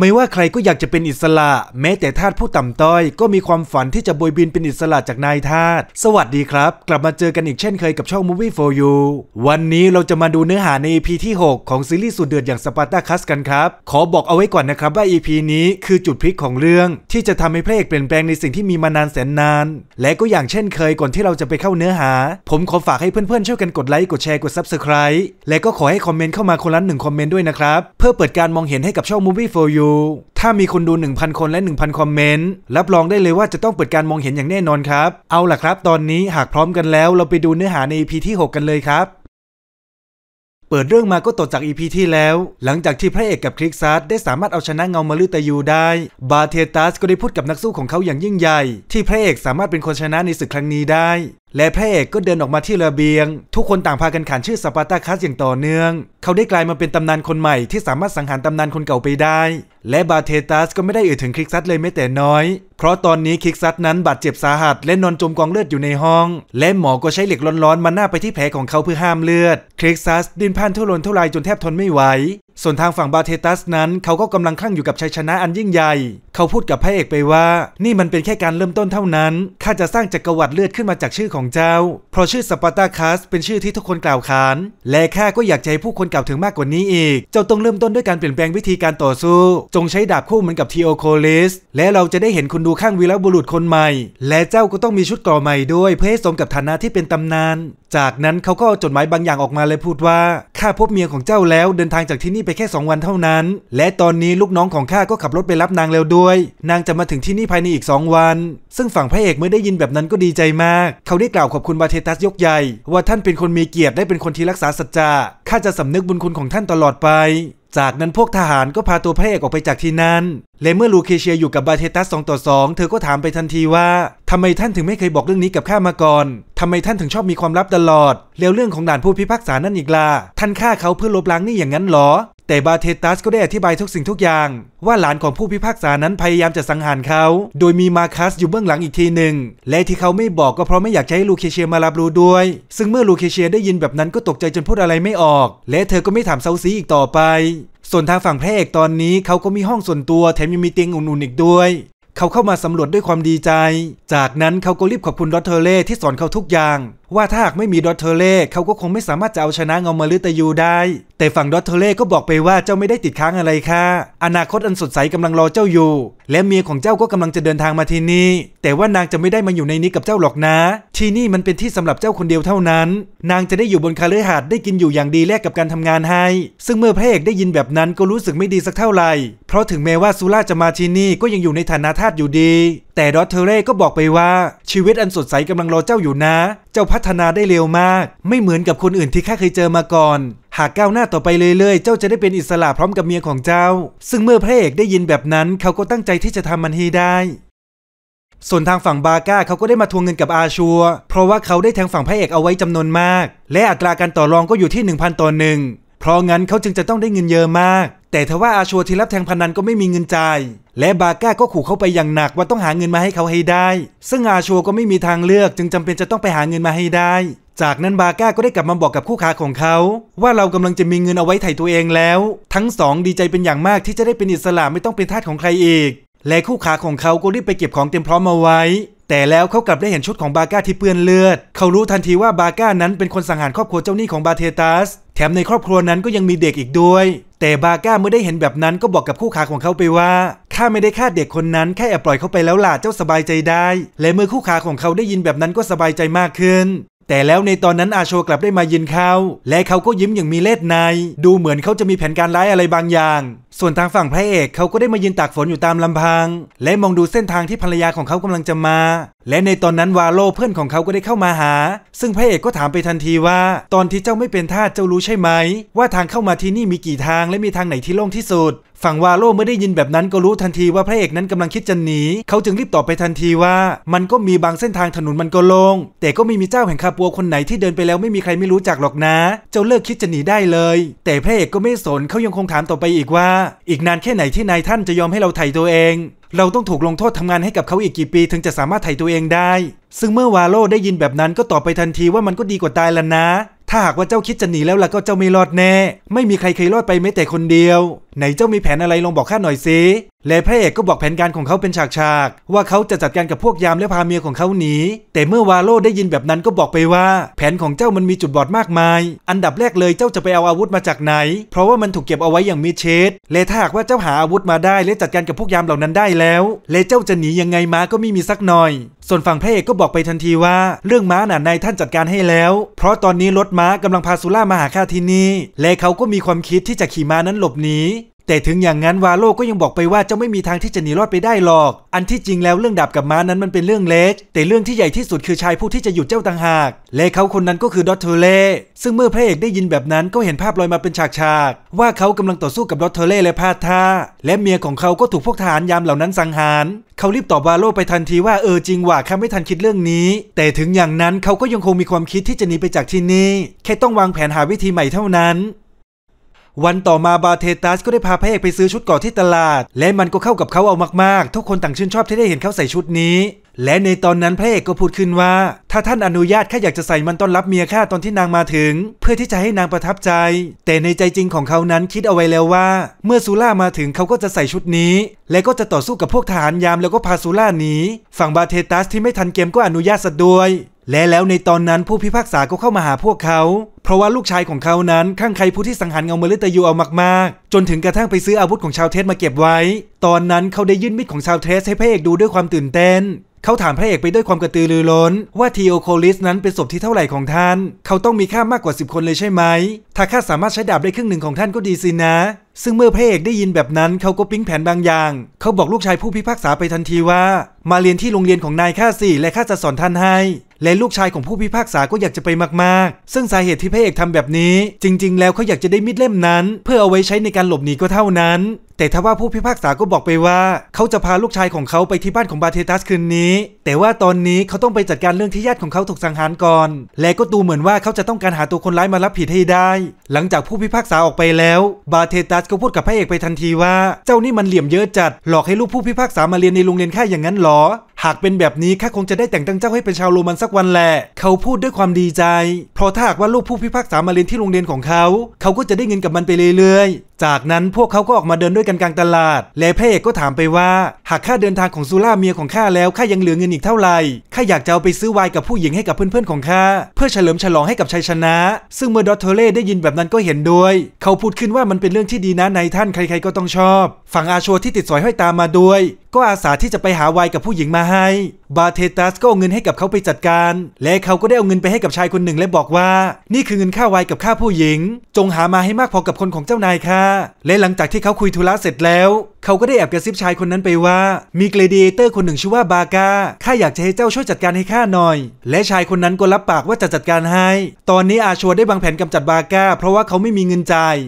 ไม่ว่าใครก็อยากจะเป็นอิสระ แม้แต่ทาสผู้ต่ำต้อย ก็มีความฝันที่จะบยบินเป็นอิสระจากนายทาสสวัสดีครับ กลับมาเจอกันอีกเช่นเคยกับช่อง Movie for You วันนี้เราจะมาดูเนื้อหาใน EP ที่ 6 ของซีรีส์สุดเดือดอย่างสปาร์ตาคัสกันครับ ขอบอกเอาไว้ก่อนนะครับว่า EP นี้คือจุดพลิกของเรื่องที่จะทำให้พระเอกเปลี่ยนแปลงในสิ่งที่มีมานานแสนนาน และก็อย่างเช่นเคยก่อนที่เราจะไปเข้าเนื้อหา ผมขอฝากให้เพื่อนๆช่วยกันกดไลค์กดแชร์กดซับสไครต์และก็ขอให้คอมเมนต์เข้ามาคนละหนึ่งคอมเมนต์ด้วยนะครับเพื่อเปิดการมองเห็นให้กับช่อง Movie for You ูถ้ามีคนดู 1,000 คนและ 1,000 คอมเมนต์ รับรองได้เลยว่าจะต้องเปิดการมองเห็นอย่างแน่นอนครับ เอาล่ะครับ ตอนนี้หากพร้อมกันแล้วเราไปดูเนื้อหาใน EP ที่ 6 กันเลยครับ เปิดเรื่องมาก็ต่อจากอีพีที่แล้ว หลังจากที่พระเอกกับคริกซัสได้สามารถเอาชนะเงามาลือตายูได้ บาเทตัสก็ได้พูดกับนักสู้ของเขาอย่างยิ่งใหญ่ ที่พระเอกสามารถเป็นคนชนะในศึกครั้งนี้ได้และพระเอกก็เดินออกมาที่ระเบียง ทุกคนต่างพากันขานชื่อสปาร์ตาคัสอย่างต่อเนื่อง เขาได้กลายมาเป็นตำนานคนใหม่ที่สามารถสังหารตำนานคนเก่าไปได้ และบาเทตัสก็ไม่ได้เอ่ยถึงคริกซัตเลยแม้แต่น้อย เพราะตอนนี้คริกซัตนั้นบาดเจ็บสาหัสและนอนจมกองเลือดอยู่ในห้อง และหมอก็ใช้เหล็กร้อนๆมาหน้าไปที่แผลของเขาเพื่อห้ามเลือดคริกซัสดิ้นพ่านทุรนทุรายจนแทบทนไม่ไหวส่วนทางฝั่งบาเทตัสนั้นเขาก็กำลังคลั่งอยู่กับชัยชนะอันยิ่งใหญ่ เขาพูดกับพระเอกไปว่า นี่มันเป็นแค่การเริ่มต้นเท่านั้น ข้าจะสร้างจักรวรรดิเลือดขึ้นมาจากชื่อของเจ้า เพราะชื่อสปาร์ตาคัส เป็นชื่อที่ทุกคนกล่าวขาน และข้าก็อยากให้ผู้คนกล่าวถึงมากกว่านี้อีก เจ้าต้องเริ่มต้นด้วยการเปลี่ยนแปลงวิธีการต่อสู้ จงใช้ดาบคู่เหมือนกับทีโอโคลิส และเราจะได้เห็นคุณดูข้างวีรบุรุษคนใหม่ และเจ้าก็ต้องมีชุดก่อใหม่ด้วยเพื่อให้สมกับฐานะที่เป็นตำนานจากนั้นเขาก็เอาจดหมายบางอย่างออกมาเลยพูดว่าข้าพบเมียของเจ้าแล้วเดินทางจากที่นี่ไปแค่ 2 วันเท่านั้น และตอนนี้ลูกน้องของข้าก็ขับรถไปรับนางแล้วด้วย นางจะมาถึงที่นี่ภายในอีก 2 วัน ซึ่งฝั่งพระเอกเมื่อได้ยินแบบนั้นก็ดีใจมาก เขาได้กล่าวขอบคุณบาเทตัสยกใหญ่ ว่าท่านเป็นคนมีเกียรติได้เป็นคนที่รักษาสัจจะข้าจะสำนึกบุญคุณของท่านตลอดไป จากนั้นพวกทหารก็พาตัวพระเอกออกไปจากที่นั่นและเมื่อลูเคเชียอยู่กับบาเทตัสงต่อ2เธอก็ถามไปทันทีว่าทำไมท่านถึงไม่เคยบอกเรื่องนี้กับข้ามาก่อน ทำไมท่านถึงชอบมีความลับตลอดแล้วเรื่องของด่านผู้พิพากษานั่นอีกล่ะ ท่านฆ่าเขาเพื่อลบล้างนี่อย่างนั้นหรอ แต่บาเทตัสก็ได้อธิบายทุกสิ่งทุกอย่าง ว่าหลานของผู้พิพากษานั้นพยายามจะสังหารเขา โดยมีมาคัสอยู่เบื้องหลังอีกทีหนึ่ง และที่เขาไม่บอกก็เพราะไม่อยากให้ลูเคเชียมารับรู้ด้วย ซึ่งเมื่อลูเคเชียได้ยินแบบนั้นก็ตกใจจนพูดอะไรไม่ออก และเธอก็ไม่ถามเซาซีอีกต่อไปส่วนทางฝั่งพระเอกตอนนี้เขาก็มีห้องส่วนตัวแถมยังมีเตียงอุ่นๆอีกด้วย เขาเข้ามาสำรวจด้วยความดีใจ จากนั้นเขาก็รีบขอบคุณดอทเทอร์เล่ที่สอนเขาทุกอย่างว่าถ้าหากไม่มีดอทเทเล่เขาก็คงไม่สามารถจะเอาชนะเงามาลือตะยูได้ แต่ฝั่งดอทเทเล่ก็บอกไปว่าเจ้าไม่ได้ติดค้างอะไรค่ะ อนาคตอันสดใสกำลังรอเจ้าอยู่ และเมียของเจ้าก็กำลังจะเดินทางมาที่นี่แต่ว่านางจะไม่ได้มาอยู่ในนี้กับเจ้าหรอกนะที่นี่มันเป็นที่สำหรับเจ้าคนเดียวเท่านั้น นางจะได้อยู่บนคาเลหาดได้กินอยู่อย่างดีแลกกับการทำงานให้ ซึ่งเมื่อพระเอกได้ยินแบบนั้นก็รู้สึกไม่ดีสักเท่าไหร่เพราะถึงแม้ว่าซูล่าจะมาที่นี่ก็ยังอยู่ในฐานะทาสอยู่ดีแต่ดอทเทเร่ก็บอกไปว่า ชีวิตอันสดใสกำลังรอเจ้าอยู่นะ เจ้าพัฒนาได้เร็วมาก ไม่เหมือนกับคนอื่นที่ข้าเคยเจอมาก่อน หากก้าวหน้าต่อไปเรื่อยๆ เจ้าจะได้เป็นอิสระพร้อมกับเมียของเจ้า ซึ่งเมื่อพระเอกได้ยินแบบนั้น เขาก็ตั้งใจที่จะทำมันให้ได้ ส่วนทางฝั่งบาก้าเขาก็ได้มาทวงเงินกับอาชัว เพราะว่าเขาได้แทงฝั่งพระเอกเอาไว้จำนวนมาก และอัตราการต่อรองก็อยู่ที่ 1,000ต่อหนึ่งเพราะงั้นเขาจึงจะต้องได้เงินเยอะมากแต่ทว่าอาชัวที่รับแทงพนันก็ไม่มีเงินจ่ายและบาก้าก็ขู่เขาไปอย่างหนักว่าต้องหาเงินมาให้เขาให้ได้ ซึ่งอาชัวก็ไม่มีทางเลือกจึงจำเป็นจะต้องไปหาเงินมาให้ได้ จากนั้นบาก้าก็ได้กลับมาบอกกับคู่ค้าของเขา ว่าเรากำลังจะมีเงินเอาไว้ไถ่ตัวเองแล้ว ทั้งสองดีใจเป็นอย่างมากที่จะได้เป็นอิสระไม่ต้องเป็นทาสของใครอีกและคู่ขาของเขาก็รีบไปเก็บของเตรียมพร้อมมาไว้แต่แล้วเขากลับได้เห็นชุดของบาก้าที่เปื้อนเลือด เขารู้ทันทีว่าบาก้านั้นเป็นคนสังหารครอบครัวเจ้าหนี้ของบาเทตัส แถมในครอบครัวนั้นก็ยังมีเด็กอีกด้วย แต่บาก้าเมื่อได้เห็นแบบนั้นก็บอกกับคู่ขาของเขาไปว่า ข้าไม่ได้ฆ่าเด็กคนนั้นแค่แอบปล่อยเขาไปแล้วล่ะเจ้าสบายใจได้ และเมื่อคู่ขาของเขาได้ยินแบบนั้นก็สบายใจมากขึ้น แต่แล้วในตอนนั้นอาโชกลับได้มายินเขาและเขาก็ยิ้มอย่างมีเล่ห์ในดูเหมือนเขาจะมีแผนการร้ายอะไรบางอย่างส่วนทางฝั่งพระเอกเขาก็ได้มายืนตากฝนอยู่ตามลำพัง และมองดูเส้นทางที่ภรรยาของเขากำลังจะมา และในตอนนั้นวาโลเพื่อนของเขาก็ได้เข้ามาหา ซึ่งพระเอกก็ถามไปทันทีว่า ตอนที่เจ้าไม่เป็นทาสเจ้ารู้ใช่ไหมว่าทางเข้ามาที่นี่มีกี่ทางและมีทางไหนที่โล่งที่สุดฝั่งวาโลเมื่อได้ยินแบบนั้นก็รู้ทันทีว่าพระเอกนั้นกำลังคิดจะหนีเขาจึงรีบตอบไปทันทีว่า มันก็มีบางเส้นทางถนนมันก็โลง่งแต่ก็ไม่มีเจ้าแห่งคาปัวคนไหนที่เดินไปแล้วไม่มีใครไม่รู้จักหรอกนะเจ้าเลิกคิดจะหนีได้เลย แต่พระเอกก็ไม่สนเขายังคงถามต่อไปอีกว่าอีกนานแค่ไหนที่นายท่านจะยอมให้เราไถ่ตัวเอง เราต้องถูกลงโทษทำงานให้กับเขาอีกกี่ปีถึงจะสามารถไถ่ตัวเองได้ ซึ่งเมื่อวาโลได้ยินแบบนั้นก็ตอบไปทันทีว่ามันก็ดีกว่าตายแล้วนะถ้าหากว่าเจ้าคิดจะหนีแล้วล่ะก็เจ้าไม่รอดแน่ ไม่มีใครเคยรอดไปแม้แต่คนเดียวไหนเจ้ามีแผนอะไรลองบอกข้าหน่อยสิและพระเอกก็บอกแผนการของเขาเป็นฉากๆ ว่าเขาจะจัดการกับพวกยามและพาเมียของเขาหนี แต่เมื่อวาโลได้ยินแบบนั้นก็บอกไปว่า แผนของเจ้ามันมีจุดบอดมากมาย อันดับแรกเลยเจ้าจะไปเอาอาวุธมาจากไหน เพราะว่ามันถูกเก็บเอาไว้อย่างมิเชดและถ้าหากว่าเจ้าหาอาวุธมาได้และจัดการกับพวกยามเหล่านั้นได้แล้ว และเจ้าจะหนียังไงมาก็ไม่มีสักหน่อยส่วนฝั่งพระเอกก็บอกไปทันทีว่า เรื่องม้าหนาในท่านจัดการให้แล้ว เพราะตอนนี้รถม้ากำลังพาซูล่ามาหาข้าที่นี่และเขาก็มีความคิดที่จะขี่ม้านั้นหลบหนีแต่ถึงอย่างนั้นวาโลก็ยังบอกไปว่าเจ้าไม่มีทางที่จะหนีรอดไปได้หรอก อันที่จริงแล้วเรื่องดาบกับม้านั้นมันเป็นเรื่องเล็ก แต่เรื่องที่ใหญ่ที่สุดคือชายผู้ที่จะหยุดเจ้าต่างหาก และเขาคนนั้นก็คือดอทเทเล่ ซึ่งเมื่อพระเอกได้ยินแบบนั้นก็เห็นภาพลอยมาเป็นฉากๆว่าเขากำลังต่อสู้กับดอทเทเล่และพาท่า และเมียของเขาก็ถูกพวกทหารยามเหล่านั้นสังหาร เขารีบตอบวาโลไปทันทีว่าเออจริงว่ะข้าไม่ทันคิดเรื่องนี้ แต่ถึงอย่างนั้นเขาก็ยังคงมีความคิดที่จะหนีไปจากที่นี่แค่ต้องวางแผนหาวิธีใหม่เท่านั้นวันต่อมาบาเทตัสก็ได้พาพระเอกไปซื้อชุดก่อที่ตลาด และมันก็เข้ากับเขาเอามากๆ ทุกคนต่างชื่นชอบที่ได้เห็นเขาใส่ชุดนี้และในตอนนั้นพระเอกก็พูดขึ้นว่า ถ้าท่านอนุญาตข้าอยากจะใส่มันต้อนรับเมียข้าตอนที่นางมาถึง เพื่อที่จะให้นางประทับใจ แต่ในใจจริงของเขานั้นคิดเอาไว้แล้วว่า เมื่อซูล่ามาถึงเขาก็จะใส่ชุดนี้ และก็จะต่อสู้กับพวกทหารยามแล้วก็พาซูล่าหนีฝั่งบาเทตัสที่ไม่ทันเกมก็อนุญาตซะด้วย และแล้วในตอนนั้นผู้พิพากษาก็เข้ามาหาพวกเขา เพราะว่าลูกชายของเขานั้นข้างใครผู้ที่สังหารเงาเมลิตายูเอามากๆ จนถึงกระทั่งไปซื้ออาวุธของชาวเทสมาเก็บไว้ ตอนนั้นเขาได้ยื่นมีดของชาวเทส ให้พระเอกดูด้วยความตื่นเต้นเขาถามพระเอกไปด้วยความกระตือรือร้นว่าทีโอโคลิสนั้นเป็นศพที่เท่าไหร่ของท่าน เขาต้องมีค่ามากกว่า 10 คนเลยใช่ไหม ถ้าข้าสามารถใช้ดาบได้ครึ่งหนึ่งของท่านก็ดีสินะ ซึ่งเมื่อพระเอกได้ยินแบบนั้นเขาก็ปิ๊งแผนบางอย่าง เขาบอกลูกชายผู้พิพากษาไปทันทีว่า มาเรียนที่โรงเรียนของนายข้าสิและข้าจะสอนท่านให้และลูกชายของผู้พิพากษาก็อยากจะไปมาก ๆ ซึ่งสาเหตุที่พระเอกทำแบบนี้ จริง ๆ แล้วเขาอยากจะได้มิดเล่มนั้น เพื่อเอาไว้ใช้ในการหลบหนีก็เท่านั้น แต่ทว่าผู้พิพากษาก็บอกไปว่า เขาจะพาลูกชายของเขาไปที่บ้านของบาเทตัสคืนนี้ แต่ว่าตอนนี้เขาต้องไปจัดการเรื่องที่ญาติของเขาถูกสังหารก่อนและก็ดูเหมือนว่าเขาจะต้องการหาตัวคนร้ายมารับผิดให้ได้ หลังจากผู้พิพากษาออกไปแล้วบาเทตัสก็พูดกับพระเอกไปทันทีว่าเจ้านี่มันเหลี่ยมเยอะจัดหลอกให้ลูกผู้พิพากษามาเรียนในโรงเรียนข้าอย่างนั้นหรอหากเป็นแบบนี้ข้าคงจะได้แต่งตั้งเจ้าให้เป็นชาวโรมันสักวันแหละเขาพูดด้วยความดีใจ เพราะถ้าหากว่าลูกผู้พิพากษามาเรียนที่โรงเรียนของเขา เขาก็จะได้เงินกับมันไปเรื่อยจากนั้นพวกเขาก็ออกมาเดินด้วยกันกลางตลาด และพระเอกก็ถามไปว่า หากค่าเดินทางของซูล่าเมียของข้าแล้วข้ายังเหลือเงินอีกเท่าไหร่ ข้าอยากจะเอาไปซื้อวายกับผู้หญิงให้กับเพื่อนๆ ของข้า เพื่อเฉลิมฉลองให้กับชัยชนะ ซึ่งเมื่อดอทเทเล่ได้ยินแบบนั้นก็เห็นด้วย เขาพูดขึ้นว่ามันเป็นเรื่องที่ดีนะนายท่านใคร ๆก็ต้องชอบ ฝั่งอาชัวที่ติดสอยห้อยตามมาด้วย ก็อาสาที่จะไปหาวายกับผู้หญิงมาให้ บาเทตัสก็เอาเงินให้กับเขาไปจัดการ และเขาก็ได้เอาเงินไปให้กับชายคนหนึ่งและบอกว่า นี่คือเงินค่าวน์กับค่าผู้หญิง จงหามาให้มากพอกับคนของเจ้านายค่ะและหลังจากที่เขาคุยธุระเสร็จแล้ว เขาก็ได้แอบกระซิบชายคนนั้นไปว่า มีเกรดิเอเตอร์คนหนึ่งชื่อว่าบากาข้าอยากจะให้เจ้าช่วยจัดการให้ข้าหน่อย และชายคนนั้นก็รับปากว่าจะจัดการให้ ตอนนี้อาชัวได้วางแผนกำจัดบากา เพราะว่าเขาไม่มีเงินจ่าย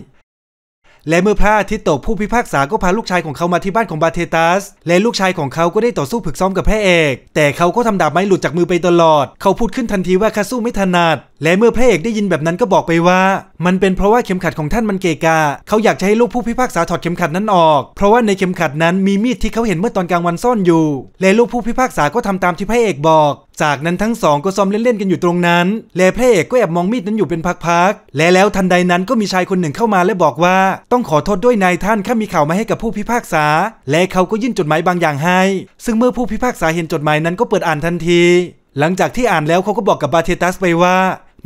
และเมื่อพระอาทิตย์ตกผู้พิพากษาก็พาลูกชายของเขามาที่บ้านของบาเทตัสและลูกชายของเขาก็ได้ต่อสู้ฝึกซ้อมกับแพ่เอก แต่เขาก็ทำดาบไม้หลุดจากมือไปตลอด เขาพูดขึ้นทันทีว่า้าสู้ไม่ถนัดและเมื่อพระเอกได้ยินแบบนั้นก็บอกไปว่า มันเป็นเพราะว่าเข็มขัดของท่านมันเกกา เขาอยากจะให้ลูกผู้พิพากษาถอดเข็มขัดนั้นออก เพราะว่าในเข็มขัดนั้นมีมีดที่เขาเห็นเมื่อตอนกลางวันซ่อนอยู่ และลูกผู้พิพากษาก็ทำตามที่พระเอกบอก จากนั้นทั้งสองก็ซ้อมเล่นๆกันอยู่ตรงนั้น และพระเอกก็แอบมองมีดนั้นอยู่เป็นพักๆและแล้วทันใดนั้นก็มีชายคนหนึ่งเข้ามาและบอกว่า ต้องขอโทษด้วยนายท่านข้ามีข่าวมาให้กับผู้พิพากษา และเขาก็ยื่นจดหมายบางอย่างให้ ซึ่งเมื่อผู้พิพากษาเห็นจดหมายนั้นก็เปิดอ่านทันที หลังจากที่อ่านแล้วเขาก็บอกกับบาเทตัสไปว่า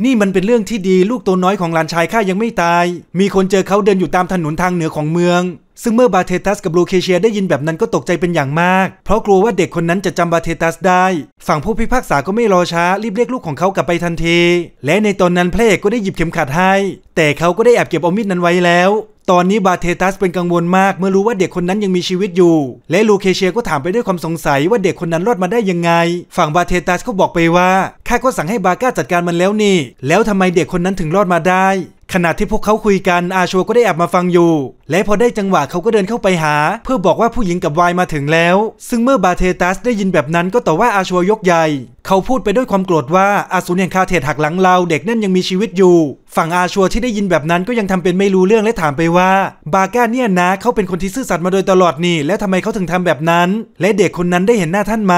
นี่มันเป็นเรื่องที่ดีลูกตัวน้อยของหลานชายข้ายังไม่ตาย มีคนเจอเขาเดินอยู่ตามถนนทางเหนือของเมือง ซึ่งเมื่อบาเทตัสกับลูเคเชียได้ยินแบบนั้นก็ตกใจเป็นอย่างมาก เพราะกลัวว่าเด็กคนนั้นจะจำบาเทตัสได้ ฝั่งผู้พิพากษาก็ไม่รอช้า รีบเรียกลูกของเขากลับไปทันที และในตอนนั้นพเอกก็ได้หยิบเข็มขัดให้ แต่เขาก็ได้แอบเก็บเอามีดนั้นไว้แล้วตอนนี้บาเทตัสเป็นกังวลมากเมื่อรู้ว่าเด็กคนนั้นยังมีชีวิตอยู่ และลูเคเชียก็ถามไปด้วยความสงสัยว่าเด็กคนนั้นรอดมาได้ยังไง ฝั่งบาเทตัสก็บอกไปว่าข้าก็สั่งให้บาก้าจัดการมันแล้วนี่ แล้วทำไมเด็กคนนั้นถึงรอดมาได้ ขณะที่พวกเขาคุยกันอาชัวก็ได้แอบมาฟังอยู่และพอได้จังหวะเขาก็เดินเข้าไปหา เพื่อบอกว่าผู้หญิงกับวายมาถึงแล้ว ซึ่งเมื่อบาเทตัสได้ยินแบบนั้นก็ต่อว่าอาชัวยกใหญ่ เขาพูดไปด้วยความโกรธว่าอาสูรแห่งคาเทตหักหลังเราเด็กนั่นยังมีชีวิตอยู่ ฝั่งอาชัวที่ได้ยินแบบนั้นก็ยังทำเป็นไม่รู้เรื่องและถามไปว่า บาก้าเนี่ยนะเขาเป็นคนที่ซื่อสัตย์มาโดยตลอดนี่แล้วทำไมเขาถึงทำแบบนั้น และเด็กคนนั้นได้เห็นหน้าท่านไหม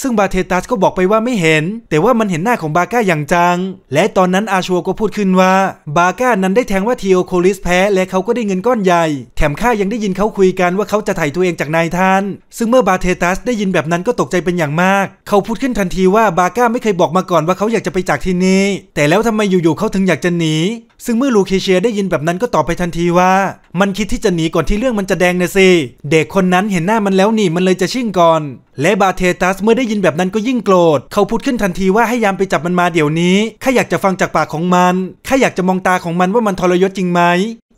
ซึ่งบาเทตัสก็บอกไปว่าไม่เห็น แต่ว่ามันเห็นหน้าของบาก้าอย่างจัง และตอนนั้นอาชัวก็พูดขึ้นว่า บาก้านั้นได้แทงว่าทีโอโคลิสแพ้และเขาก็ได้เงินก้อนใหญ่ายแถมข้ายังได้ยินเขาคุยกันว่าเขาจะไถ่ตัวเองจากนายท่าน ซึ่งเมื่อบาเทตัสได้ยินแบบนั้นก็ตกใจเป็นอย่างมาก เขาพูดขึ้นทันทีว่าบาก้าไม่เคยบอกมาก่อนว่าเขาอยากจะไปจากที่นี่แต่แล้วทำไมอยู่ๆเขาถึงอยากจะหนี ซึ่งเมื่อลูเคเชียได้ยินแบบนั้นก็ตอบไปทันทีว่า มันคิดที่จะหนีก่อนที่เรื่องมันจะแดงนะสิเด็กคนนั้นเห็นหน้ามันแล้วนี่มันเลยจะชิ่งก่อน และบาเทตัสเมื่อได้ยินแบบนั้นก็ยิ่งโกรธเขาพูดขึ้นทันทีว่าให้ยามไปจับมันมาเดี๋ยวนี้ ข้าอยากจะฟังจากปากของมันข้าอยากจะมองตาของมันว่ามันทรยศจริงไหม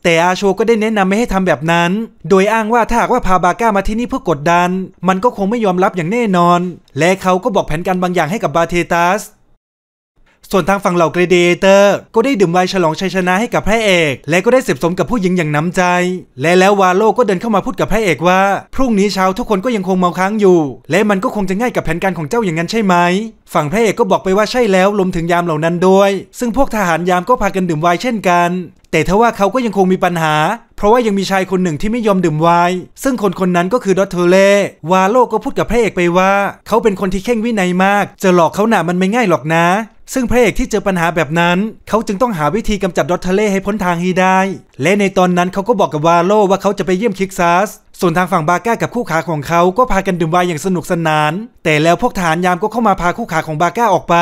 แต่อาโชก็ได้แนะนำไม่ให้ทำแบบนั้น โดยอ้างว่าถ้าหากว่าพาบาก้ามาที่นี่เพื่อกดดัน มันก็คงไม่ยอมรับอย่างแน่นอน และเขาก็บอกแผนการบางอย่างให้กับบาเทตัส ส่วนทางฝั่งเหล่าเกรเดเตอร์ก็ได้ดื่มไวน์ฉลองชัยชนะให้กับพระเอก และก็ได้เสพสมกับผู้หญิงอย่างน้ำใจ และแล้ววาโลก็เดินเข้ามาพูดกับพระเอกว่า พรุ่งนี้เช้าทุกคนก็ยังคงเมาค้างอยู่ และมันก็คงจะง่ายกับแผนการของเจ้าอย่างนั้นใช่ไหม ฝั่งพระเอกก็บอกไปว่าใช่แล้วลมถึงยามเหล่านั้นด้วย ซึ่งพวกทหารยามก็พากันดื่มไวน์เช่นกันแต่ทว่าเขาก็ยังคงมีปัญหา เพราะว่ายังมีชายคนหนึ่งที่ไม่ยอมดื่มไวน์ซึ่งคนคนนั้นก็คือดอทเทเล่วาโลก็พูดกับพระเอกไปว่า เขาเป็นคนที่เข่งวินัยมาก จะหลอกเขาหนามันไม่ง่ายหรอกนะซึ่งพระเอกที่เจอปัญหาแบบนั้นเขาจึงต้องหาวิธีกำจัดดอทเทเลให้พ้นทางให้ได้ และในตอนนั้นเขาก็บอกกับวาโลว่าเขาจะไปเยี่ยมคิกซัส ส่วนทางฝั่งบาก้ากับคู่ขาของเขาก็พากันดื่มไวน์อย่างสนุกสนาน แต่แล้วพวกฐานยามก็เข้ามาพาคู่ขาของบาก้าออกไป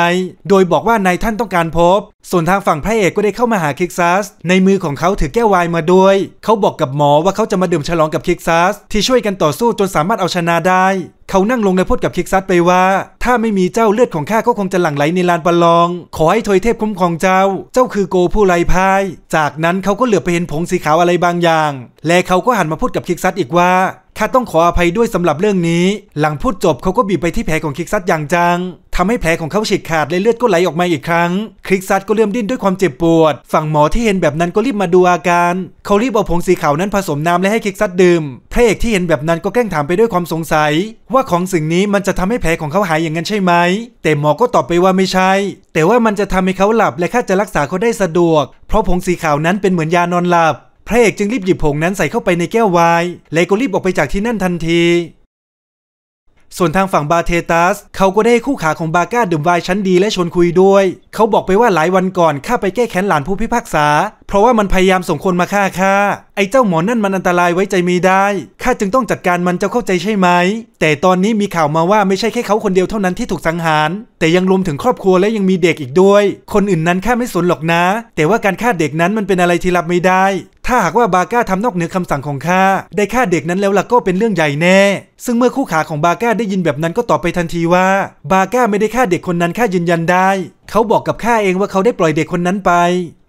โดยบอกว่านายท่านต้องการพบ ส่วนทางฝั่งพระเอกก็ได้เข้ามาหาคิกซัส ในมือของเขาถือแก้วไวน์มาด้วย เขาบอกกับหมอว่าเขาจะมาดื่มฉลองกับคิกซัสที่ช่วยกันต่อสู้จนสามารถเอาชนะได้เขานั่งลงและพูดกับคิกซัตไปว่า ถ้าไม่มีเจ้าเลือดของข้าก็คงจะหลั่งไหลในลานประลอง ขอให้ทวยเทพคุ้มครองเจ้า เจ้าคือโกผู้ไร้พาย จากนั้นเขาก็เหลือไปเห็นผงสีขาวอะไรบางอย่าง และเขาก็หันมาพูดกับคิกซัตอีกว่าข้าต้องขออภัยด้วยสำหรับเรื่องนี้ หลังพูดจบเขาก็บีบไปที่แผลของคิกซัตอย่างจังทำให้แผลของเขาฉีกขาดและเลือดก็ไหลออกมาอีกครั้งคลิกซัดก็เริ่มดิ้นด้วยความเจ็บปวด ฝั่งหมอที่เห็นแบบนั้นก็รีบมาดูอาการ เขารีบเอาผงสีขาวนั้นผสมน้ำและให้คลิกซัดดื่ม พระเอกที่เห็นแบบนั้นก็แกล้งถามไปด้วยความสงสัย ว่าของสิ่งนี้มันจะทำให้แผลของเขาหายอย่างนั้นใช่ไหม แต่หมอก็ตอบไปว่าไม่ใช่ แต่ว่ามันจะทำให้เขาหลับและค่าจะรักษาเขาได้สะดวก เพราะผงสีขาวนั้นเป็นเหมือนยานอนหลับระเอกจึงรีบหยิบผงนั้นใส่เข้าไปในแก้วไวน์และก็รีบออกไปจากที่นั่นทันที ส่วนทางฝั่งบาเทตัส เขาก็ได้คู่ขาของบาก้าดื่มไวน์ชั้นดีและชวนคุยด้วย เขาบอกไปว่าหลายวันก่อนข้าไปแก้แค้นหลานผู้พิพากษา เพราะว่ามันพยายามส่งคนมาฆ่าข้าไอ้เจ้าหมอนั่นมันอันตรายไว้ใจมีได้ข้าจึงต้องจัดการมันเจ้าเข้าใจใช่ไหม แต่ตอนนี้มีข่าวมาว่าไม่ใช่แค่เขาคนเดียวเท่านั้นที่ถูกสังหาร แต่ยังรวมถึงครอบครัวและยังมีเด็กอีกด้วย คนอื่นนั้นข้าไม่สนหรอกนะ แต่ว่าการฆ่าเด็กนั้นมันเป็นอะไรที่รับไม่ได้ถ้าหากว่าบาก้าทำนอกเหนือคำสั่งของข้าได้ฆ่าเด็กนั้นแล้วล่ะก็เป็นเรื่องใหญ่แน่ ซึ่งเมื่อคู่ขาของบาก้าได้ยินแบบนั้นก็ตอบไปทันทีว่า บาก้าไม่ได้ฆ่าเด็กคนนั้นข้ายืนยันได้ เขาบอกกับข้าเองว่าเขาได้ปล่อยเด็กคนนั้นไป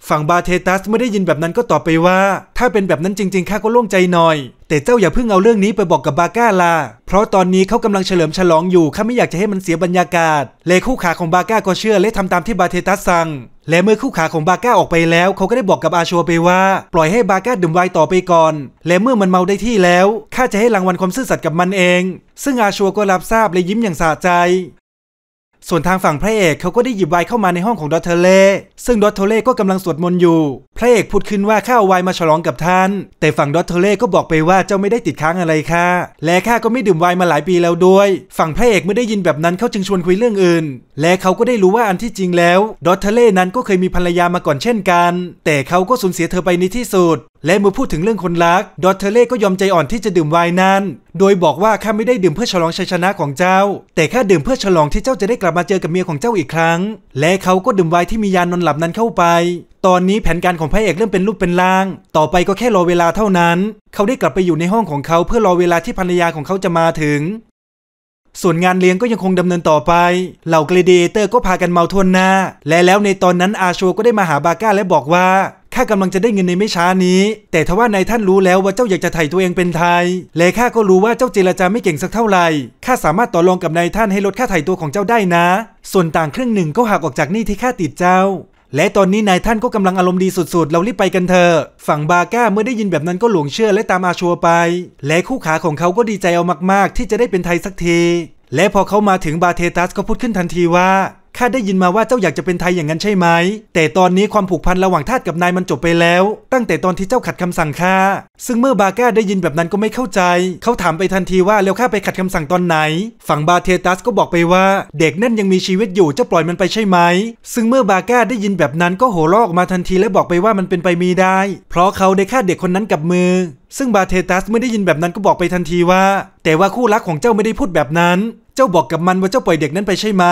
ฝั่งบาเทตัสไม่ได้ยินแบบนั้นก็ตอบไปว่า ถ้าเป็นแบบนั้นจริงๆข้าก็โล่งใจหน่อย แต่เจ้าอย่าเพิ่งเอาเรื่องนี้ไปบอกกับบาก้าลาเพราะตอนนี้เขากำลังเฉลิมฉลองอยู่ ข้าไม่อยากจะให้มันเสียบรรยากาศเลคู่ขาของบาก้าก็เชื่อและทำตามที่บาเทตัสสั่ง และเมื่อคู่ขาของบาก้าออกไปแล้ว เขาก็ได้บอกกับอาชัวไปว่า ปล่อยให้บาก้าดื่มไวน์ต่อไปก่อน และเมื่อมันเมาได้ที่แล้วข้าจะให้รางวัลความซื่อสัตย์กับมันเอง ซึ่งอาชัวก็รับทราบและยิ้มอย่างสะใจส่วนทางฝั่งพระเอกเขาก็ได้หยิบไวน์เข้ามาในห้องของดอทเทเล ซึ่งดอทเทเลก็กำลังสวดมนต์อยู่พระเอกพูดขึ้นว่าข้าเอาไวน์มาฉลองกับท่าน แต่ฝั่งดอทเทเลก็บอกไปว่าเจ้าไม่ได้ติดค้างอะไรค่ะและข้าก็ไม่ดื่มไวน์มาหลายปีแล้วด้วย ฝั่งพระเอกไม่ได้ยินแบบนั้นเขาจึงชวนคุยเรื่องอื่น และเขาก็ได้รู้ว่าอันที่จริงแล้วดอทเทเลนั้นก็เคยมีภรรยามาก่อนเช่นกัน แต่เขาก็สูญเสียเธอไปในที่สุดและเมื่อพูดถึงเรื่องคนรัก ดอทเทเล่ก็ยอมใจอ่อนที่จะดื่มไวน์นั้น โดยบอกว่าข้าไม่ได้ดื่มเพื่อฉลองชัยชนะของเจ้า แต่ข้าดื่มเพื่อฉลองที่เจ้าจะได้กลับมาเจอกับเมียของเจ้าอีกครั้ง และเขาก็ดื่มไวน์ที่มียานอนหลับนั้นเข้าไป ตอนนี้แผนการของพระเอกเริ่มเป็นรูปเป็นร่าง ต่อไปก็แค่รอเวลาเท่านั้น เขาได้กลับไปอยู่ในห้องของเขาเพื่อรอเวลาที่ภรรยาของเขาจะมาถึง ส่วนงานเลี้ยงก็ยังคงดำเนินต่อไป เหล่าเกรเดเตอร์ก็พากันเมาทวนหน้า และแล้วในตอนนั้นอาโชก็ได้มาหาบาก้าและบอกว่าข้ากำลังจะได้เงินในไม่ช้านี้ แต่ทว่านายท่านรู้แล้วว่าเจ้าอยากจะไถ่ตัวเองเป็นไทย และข้าก็รู้ว่าเจ้าเจรจาไม่เก่งสักเท่าไหร่ ข้าสามารถต่อรองกับนายท่านให้ลดค่าไถ่ตัวของเจ้าได้นะ ส่วนต่างครึ่งหนึ่งก็หักออกจากหนี้ที่ข้าติดเจ้า และตอนนี้นายท่านก็กำลังอารมณ์ดีสุดๆ เรารีบไปกันเถอะฝั่งบาก้าเมื่อได้ยินแบบนั้นก็หลงเชื่อและตามอาชัวไป และคู่ขาของเขาก็ดีใจเอามากๆ ที่จะได้เป็นไทยสักที และพอเขามาถึงบาเทตัสก็พูดขึ้นทันทีว่าข้าได้ยินมาว่าเจ้าอยากจะเป็นไทยอย่างนั้นใช่ไหม แต่ตอนนี้ความผูกพันระหว่างทาสกับนายมันจบไปแล้ว ตั้งแต่ตอนที่เจ้าขัดคำสั่งข้า ซึ่งเมื่อบาก้าได้ยินแบบนั้นก็ไม่เข้าใจ เขาถามไปทันทีว่า แล้วข้าไปขัดคำสั่งตอนไหน ฝั่งบาเทตัสก็บอกไปว่า เด็กนั่นยังมีชีวิตอยู่เจ้าปล่อยมันไปใช่ไหม ซึ่งเมื่อบาก้าได้ยินแบบนั้นก็โห่ร้องออกมาทันทีและบอกไปว่ามันเป็นไปมีได้ เพราะเขาได้ฆ่าเด็กคนนั้นกับมือ ซึ่งบาเทตัสเมื่อได้ยินแบบนั้นก็บอกไปทันทีว่า แต่ว่าคู่รักของเจ้าไม่ได้พูดแบบนั้น เจ้าบอกกับมันว่าเจ้าปล่อยเด็กนั้นไปใช่ไหม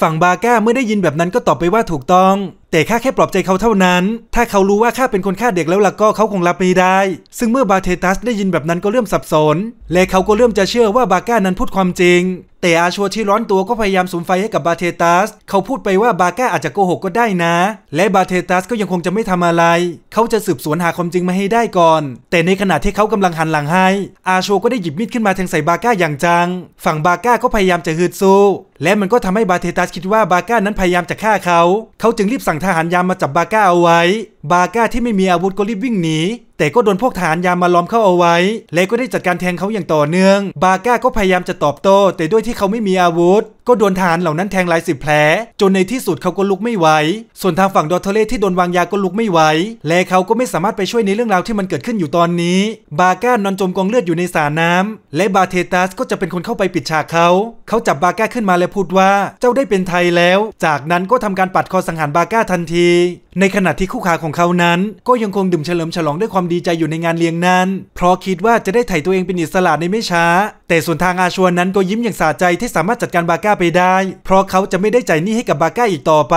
ฝั่งบาก้าเมื่อได้ยินแบบนั้นก็ตอบไปว่าถูกต้อง แต่ข้าแค่ปลอบใจเขาเท่านั้น ถ้าเขารู้ว่าข้าเป็นคนฆ่าเด็กแล้วล่ะก็เขาคงรับไม่ได้ ซึ่งเมื่อบาเทตัสได้ยินแบบนั้นก็เริ่มสับสนและเขาก็เริ่มจะเชื่อว่าบาก้านั้นพูดความจริง แต่อาชัวที่ร้อนตัวก็พยายามสุมไฟให้กับบาเทตัส เขาพูดไปว่าบาก้าอาจจะโกหกก็ได้นะ และบาเทตัสก็ยังคงจะไม่ทำอะไร เขาจะสืบสวนหาความจริงมาให้ได้ก่อน แต่ในขณะที่เขากำลังหันหลังให้อาชัวก็ได้หยิบมีดขึ้นมาแทงใส่บาก้าอย่างจัง ฝั่งบาก้าก็พยายามจะฮึดสู้และมันก็ทำให้บาเทตัสคิดว่าบาก้านั้นพยายามจะฆ่าเขา เขาจึงรีบสั่งทหารยามมาจับบาก้าเอาไว้ บาก้าที่ไม่มีอาวุธก็รีบวิ่งหนีแต่ก็โดนพวกทหารยามมาล้อมเข้าเอาไว้ และก็ได้จัดการแทงเขาอย่างต่อเนื่อง บาก้าก็พยายามจะตอบโต้ แต่ด้วยที่เขาไม่มีอาวุธ ก็โดนทหารเหล่านั้นแทงหลายสิบแผลจนในที่สุดเขาก็ลุกไม่ไหว ส่วนทางฝั่งดอทเทเลที่โดนวางยาก็ลุกไม่ไหวและเขาก็ไม่สามารถไปช่วยในเรื่องราวที่มันเกิดขึ้นอยู่ตอนนี้ บาก้านอนจมกองเลือดอยู่ในสระน้ำ และบาเทตัสก็จะเป็นคนเข้าไปปิดฉากเขา เขาจับบาก้าขึ้นมาและพูดว่า เจ้าได้เป็นไทยแล้ว จากนั้นก็ทำการปัดคอสังหารบาก้าทันทีในขณะที่คู่ขาของเขานั้นก็ยังคงดื่มเฉลิมฉลองด้วยความดีใจอยู่ในงานเลี้ยงนั้น เพราะคิดว่าจะได้ไถ่ตัวเองเป็นอิสระในไม่ช้า แต่ส่วนทางอาชวนนั้นก็ยิ้มอย่างสาใจที่สามารถจัดการบาก้าไปได้ เพราะเขาจะไม่ได้จ่ายหนี้ให้กับบาก้าอีกต่อไป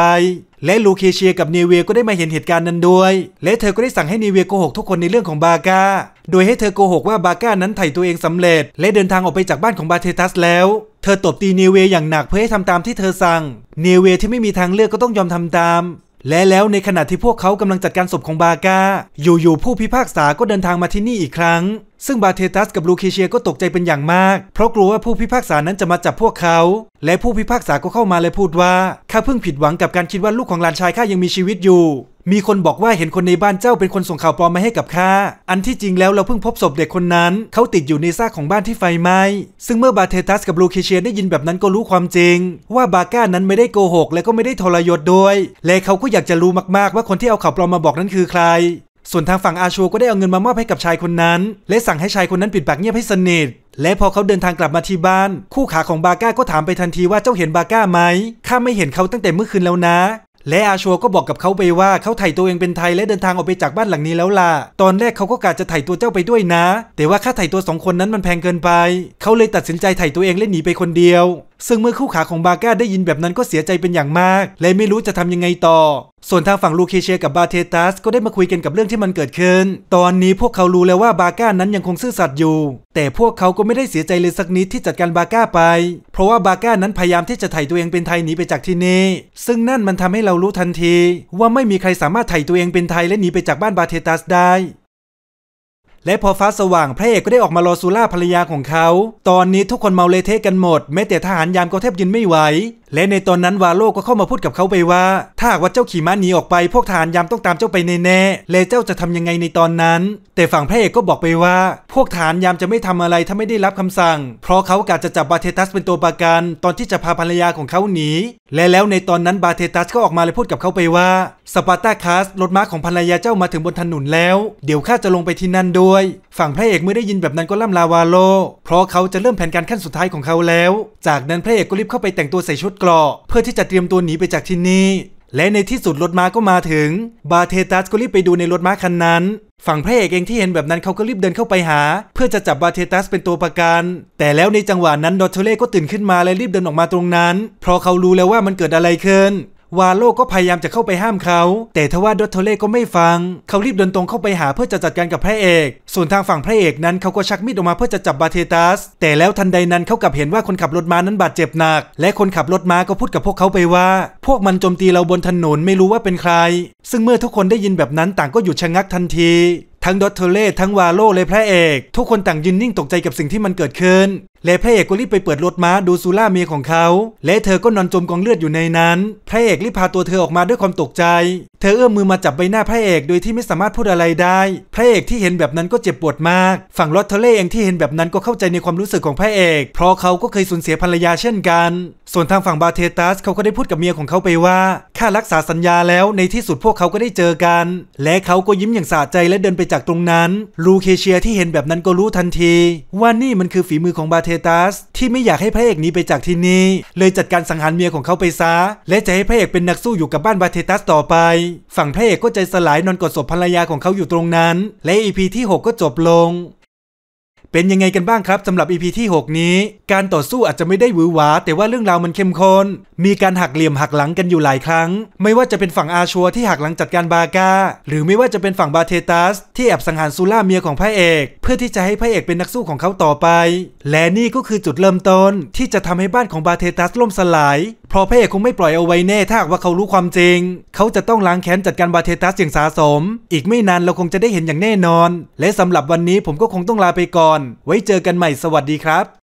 และลูเคเชียกับเนเวียก็ได้มาเห็นเหตุการณ์นั้นด้วย และเธอก็ได้สั่งให้เนเวียโกหกทุกคนในเรื่องของบาก้าโดยให้เธอโกหกว่าบาก้านั้นไถ่ตัวเองสำเร็จ และเดินทางออกไปจากบ้านของบาเทตัสแล้ว เธอตบตีเนเวียอย่างหนักเพื่อให้ทำตามที่เธอสั่งเนเวที่ไม่มีทางเลือกก็ต้องยอมทาตามและแล้วในขณะที่พวกเขากำลังจัดการศพของบากา อยู่ๆ ผู้พิพากษาก็เดินทางมาที่นี่อีกครั้ง ซึ่งบาเทตัสกับลูเคเชียก็ตกใจเป็นอย่างมาก เพราะกลัวว่าผู้พิพากษานั้นจะมาจับพวกเขา และผู้พิพากษาก็เข้ามาและพูดว่าข้าเพิ่งผิดหวังกับการคิดว่าลูกของหลานชายข้ายังมีชีวิตอยู่มีคนบอกว่าเห็นคนในบ้านเจ้าเป็นคนส่งข่าวปลอมมาให้กับข้า อันที่จริงแล้วเราเพิ่งพบศพเด็กคนนั้น เขาติดอยู่ในซากของบ้านที่ไฟไหม้ ซึ่งเมื่อบาเทตัสกับลูเคเชียได้ยินแบบนั้นก็รู้ความจริง ว่าบาก้านั้นไม่ได้โกหกและก็ไม่ได้ทรยศด้วย และเขาก็อยากจะรู้มากๆ ว่าคนที่เอาข่าวปลอมมาบอกนั้นคือใคร ส่วนทางฝั่งอาชัวก็ได้เอาเงินมามอบให้กับชายคนนั้น และสั่งให้ชายคนนั้นปิดปากเงียบให้สนิท และพอเขาเดินทางกลับมาที่บ้าน คู่ขาของบาก้าก็ถามไปทันทีว่าเจ้าเห็นบาก้าไหมข้าไม่เห็นเขาตั้งแต่เมื่อคืนแล้วนะและอาชัวก็บอกกับเขาไปว่าเขาไถ่ตัวเองเป็นไทยและเดินทางออกไปจากบ้านหลังนี้แล้วล่ะ ตอนแรกเขาก็กะจะไถ่ตัวเจ้าไปด้วยนะ แต่ว่าค่าไถ่ตัวสองคนนั้นมันแพงเกินไป เขาเลยตัดสินใจไถ่ตัวเองและหนีไปคนเดียวซึ่งเมื่อคู่ขาของบาก้าได้ยินแบบนั้นก็เสียใจเป็นอย่างมาก และไม่รู้จะทำยังไงต่อ ส่วนทางฝั่งลูเคเชียกับบาเทตัสก็ได้มาคุยกันกับเรื่องที่มันเกิดขึ้น ตอนนี้พวกเขารู้แล้วว่าบาก้านั้นยังคงซื่อสัตย์อยู่ แต่พวกเขาก็ไม่ได้เสียใจเลยสักนิดที่จัดการบาก้าไป เพราะว่าบาก้านั้นพยายามที่จะไถ่ตัวเองเป็นไทยหนีไปจากที่นี่ ซึ่งนั่นมันทำให้เรารู้ทันที ว่าไม่มีใครสามารถไถ่ตัวเองเป็นไทยและหนีไปจากบ้านบาเทตัสได้และพอฟ้าสว่างพระเอกก็ได้ออกมารอซูล่าภรรยาของเขา ตอนนี้ทุกคนเมาเลเทะกันหมด แม้แต่ทหารยามก็แทบยืนไม่ไหวและในตอนนั้นวาโลก็เข้ามาพูดกับเขาไปว่า ถ้าหากว่าเจ้าขี่ม้าหนีออกไป พวกทหารยามต้องตามเจ้าไปแน่ๆและเจ้าจะทำยังไงในตอนนั้น แต่ฝั่งพระเอกก็บอกไปว่า พวกทหารยามจะไม่ทำอะไรถ้าไม่ได้รับคำสั่ง เพราะเขากะจะจับบาเทตัสเป็นตัวประกัน ตอนที่จะพาภรรยาของเขาหนีและแล้วในตอนนั้นบาเทตัสก็ออกมาเลยพูดกับเขาไปว่าสปาร์ตาคัสรถม้าของภรรยาเจ้ามาถึงบนถนนแล้ว เดี๋ยวข้าจะลงไปที่นั่นด้วย ฝั่งพระเอกเมื่อได้ยินแบบนั้นก็ล่ำลาวาโลเพราะเขาจะเริ่มแผนการขั้นสุดท้ายของเขาแล้ว จากนั้นพระเอกก็รีบเข้าไปแต่งตัวใส่ชุดเกราะเพื่อที่จะเตรียมตัวหนีไปจากที่นี่ และในที่สุดรถม้าก็มาถึง บาเทตัสก็รีบไปดูในรถม้าคันนั้น ฝั่งพระเอกเองที่เห็นแบบนั้นเขาก็รีบเดินเข้าไปหา เพื่อจะจับบาเทตัสเป็นตัวประกัน แต่แล้วในจังหวะนั้นดอทเทเล่ก็ตื่นขึ้นมาและรีบเดินออกมาตรงนั้น เพราะเขารู้แล้วว่ามันเกิดอะไรขึ้นวาโลก็พยายามจะเข้าไปห้ามเขา แต่ทว่าดอทเทเล่ก็ไม่ฟัง เขารีบเดินตรงเข้าไปหาเพื่อจะจัดการกับพระเอก ส่วนทางฝั่งพระเอกนั้นเขาก็ชักมีดออกมาเพื่อจะจับบาเทตัส แต่แล้วทันใดนั้นเขากลับเห็นว่าคนขับรถม้านั้นบาดเจ็บหนัก และคนขับรถม้าก็พูดกับพวกเขาไปว่า พวกมันโจมตีเราบนถนนไม่รู้ว่าเป็นใคร ซึ่งเมื่อทุกคนได้ยินแบบนั้นต่างก็หยุดชะงักทันที ทั้งดอทเทเล่ทั้งวาโลเลยพระเอกทุกคนต่างยืนนิ่งตกใจกับสิ่งที่มันเกิดขึ้นและพระเอกก็รีบไปเปิดรถม้าดูซูล่าเมียของเขา และเธอก็นอนจมกองเลือดอยู่ในนั้นพระเอกรีบพาตัวเธอออกมาด้วยความตกใจ เธอเอื้อมมือมาจับใบหน้าพระเอกโดยที่ไม่สามารถพูดอะไรได้พระเอกที่เห็นแบบนั้นก็เจ็บปวดมาก ฝั่งลอตเทเล่เองที่เห็นแบบนั้นก็เข้าใจในความรู้สึกของพระเอก เพราะเขาก็เคยสูญเสียภรรยาเช่นกัน ส่วนทางฝั่งบาเทตัสเขาก็ได้พูดกับเมียของเขาไปว่าข้ารักษาสัญญาแล้วในที่สุดพวกเขาก็ได้เจอกัน และเขาก็ยิ้มอย่างสะใจและเดินไปจากตรงนั้น ลูเคเชียที่เห็นแบบนั้นก็รู้ทันทีว่านี่มันคือฝีมือของบาเทตัสที่ไม่อยากให้พระเอกนี้ไปจากที่นี่เลยจัดการสังหารเมียของเขาไปซะและจะให้พระเอกเป็นนักสู้อยู่กับบ้านบาเทตัสต่อไป ฝั่งพระเอกก็ใจสลายนอนกอดศพภรรยาของเขาอยู่ตรงนั้น และอีพีที่ 6 ก็จบลงเป็นยังไงกันบ้างครับสำหรับ EP ที่ 6 นี้ การต่อสู้อาจจะไม่ได้หวือหวา แต่ว่าเรื่องราวมันเข้มข้นมีการหักเหลี่ยมหักหลังกันอยู่หลายครั้ง ไม่ว่าจะเป็นฝั่งอาชัวที่หักหลังจัดการบากาหรือไม่ว่าจะเป็นฝั่งบาเทตัสที่แอบสังหารซูล่าเมียของพระเอก เพื่อที่จะให้พระเอกเป็นนักสู้ของเขาต่อไป และนี่ก็คือจุดเริ่มต้น ที่จะทำให้บ้านของบาเทตัสล่มสลาย เพราะพระเอกคงไม่ปล่อยเอาไว้แน่ถ้าหากว่าเขารู้ความจริง เขาจะต้องล้างแค้นจัดการบาเทตัสอย่างสาสม อีกไม่นานเราคงจะได้เห็นอย่างแน่นอน และสำหรับวันนี้ผมก็คงต้องลาไปก่อนไว้เจอกันใหม่สวัสดีครับ